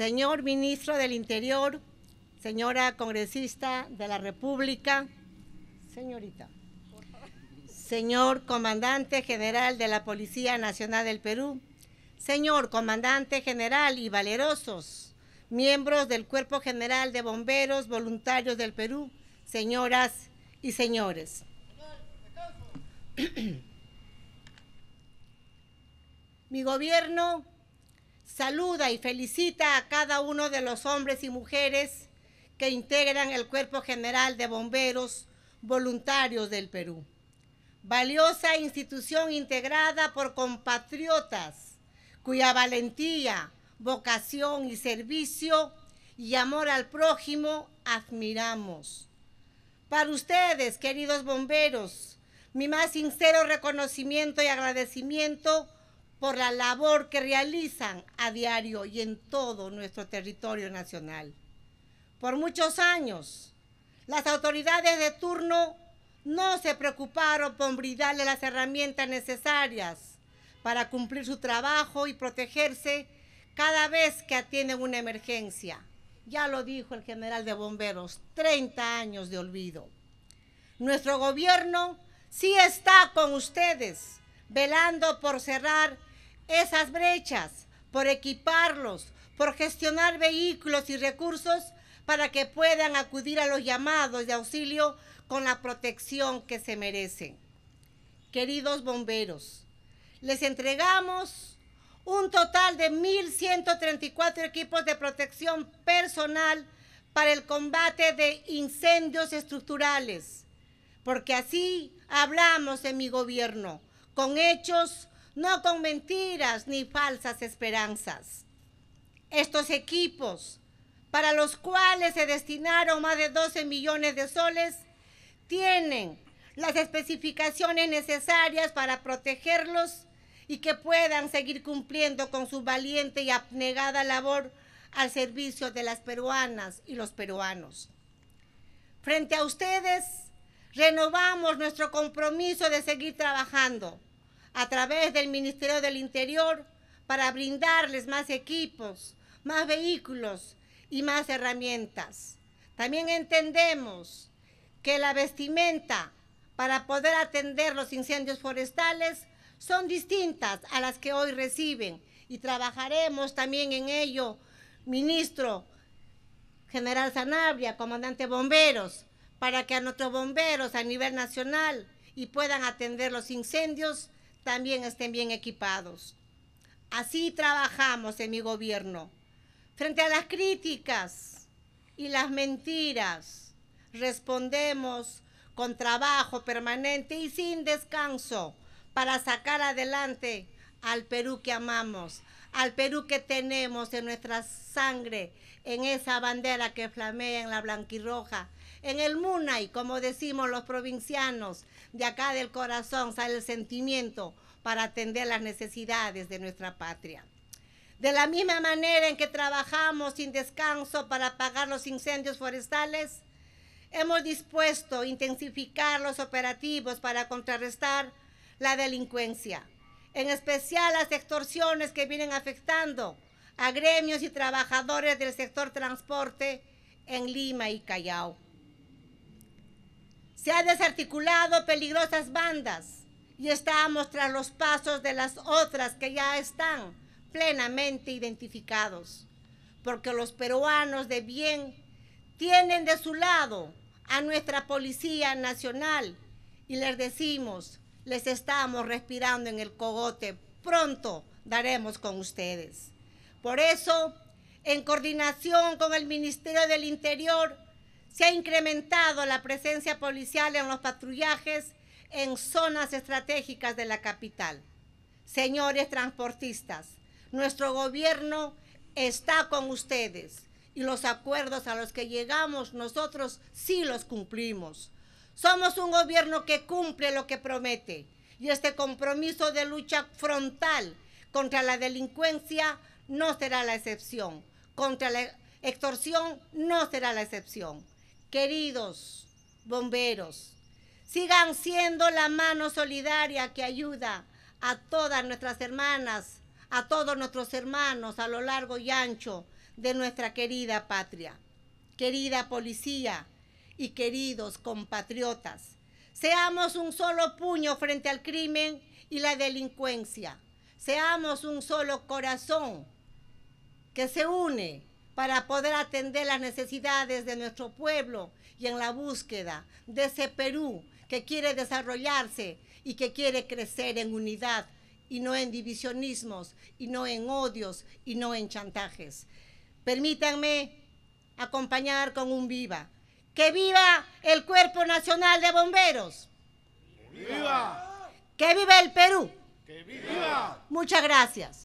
Señor ministro del Interior, señora congresista de la República, señorita, señor comandante general de la Policía Nacional del Perú, señor comandante general y valerosos, miembros del Cuerpo General de Bomberos Voluntarios del Perú, señoras y señores. Mi gobierno saluda y felicita a cada uno de los hombres y mujeres que integran el Cuerpo General de Bomberos Voluntarios del Perú. Valiosa institución integrada por compatriotas cuya valentía, vocación y servicio y amor al prójimo admiramos. Para ustedes, queridos bomberos, mi más sincero reconocimiento y agradecimiento por la labor que realizan a diario y en todo nuestro territorio nacional. Por muchos años, las autoridades de turno no se preocuparon por brindarle las herramientas necesarias para cumplir su trabajo y protegerse cada vez que atienden una emergencia. Ya lo dijo el general de bomberos, 30 años de olvido. Nuestro gobierno sí está con ustedes, velando por cerrar esas brechas, por equiparlos, por gestionar vehículos y recursos para que puedan acudir a los llamados de auxilio con la protección que se merecen. Queridos bomberos, les entregamos un total de 1.134 equipos de protección personal para el combate de incendios estructurales, porque así hablamos en mi gobierno, con hechos no con mentiras ni falsas esperanzas. Estos equipos, para los cuales se destinaron más de 12 millones de soles, tienen las especificaciones necesarias para protegerlos y que puedan seguir cumpliendo con su valiente y abnegada labor al servicio de las peruanas y los peruanos. Frente a ustedes, renovamos nuestro compromiso de seguir trabajando a través del Ministerio del Interior para brindarles más equipos, más vehículos y más herramientas. También entendemos que la vestimenta para poder atender los incendios forestales son distintas a las que hoy reciben y trabajaremos también en ello, ministro, general Sanabria, comandante bomberos, para que a nuestros bomberos a nivel nacional y puedan atender los incendios también estén bien equipados. Así trabajamos en mi gobierno. Frente a las críticas y las mentiras, respondemos con trabajo permanente y sin descanso para sacar adelante al Perú que amamos, al Perú que tenemos en nuestra sangre, en esa bandera que flamea en la blanquirroja en el MUNAI, como decimos los provincianos, de acá del corazón sale el sentimiento para atender las necesidades de nuestra patria. De la misma manera en que trabajamos sin descanso para apagar los incendios forestales, hemos dispuesto intensificar los operativos para contrarrestar la delincuencia, en especial las extorsiones que vienen afectando a gremios y trabajadores del sector transporte en Lima y Callao. Se han desarticulado peligrosas bandas y estamos tras los pasos de las otras que ya están plenamente identificados, porque los peruanos de bien tienen de su lado a nuestra Policía Nacional y les decimos, les estamos respirando en el cogote, pronto daremos con ustedes. Por eso, en coordinación con el Ministerio del Interior, se ha incrementado la presencia policial en los patrullajes en zonas estratégicas de la capital. Señores transportistas, nuestro gobierno está con ustedes y los acuerdos a los que llegamos nosotros sí los cumplimos. Somos un gobierno que cumple lo que promete y este compromiso de lucha frontal contra la delincuencia no será la excepción, contra la extorsión no será la excepción. Queridos bomberos, sigan siendo la mano solidaria que ayuda a todas nuestras hermanas, a todos nuestros hermanos a lo largo y ancho de nuestra querida patria. Querida policía y queridos compatriotas, seamos un solo puño frente al crimen y la delincuencia. Seamos un solo corazón que se une para poder atender las necesidades de nuestro pueblo y en la búsqueda de ese Perú que quiere desarrollarse y que quiere crecer en unidad y no en divisionismos y no en odios y no en chantajes. Permítanme acompañar con un viva. Que viva el Cuerpo Nacional de Bomberos. Que viva. Que viva el Perú. Que viva. Muchas gracias.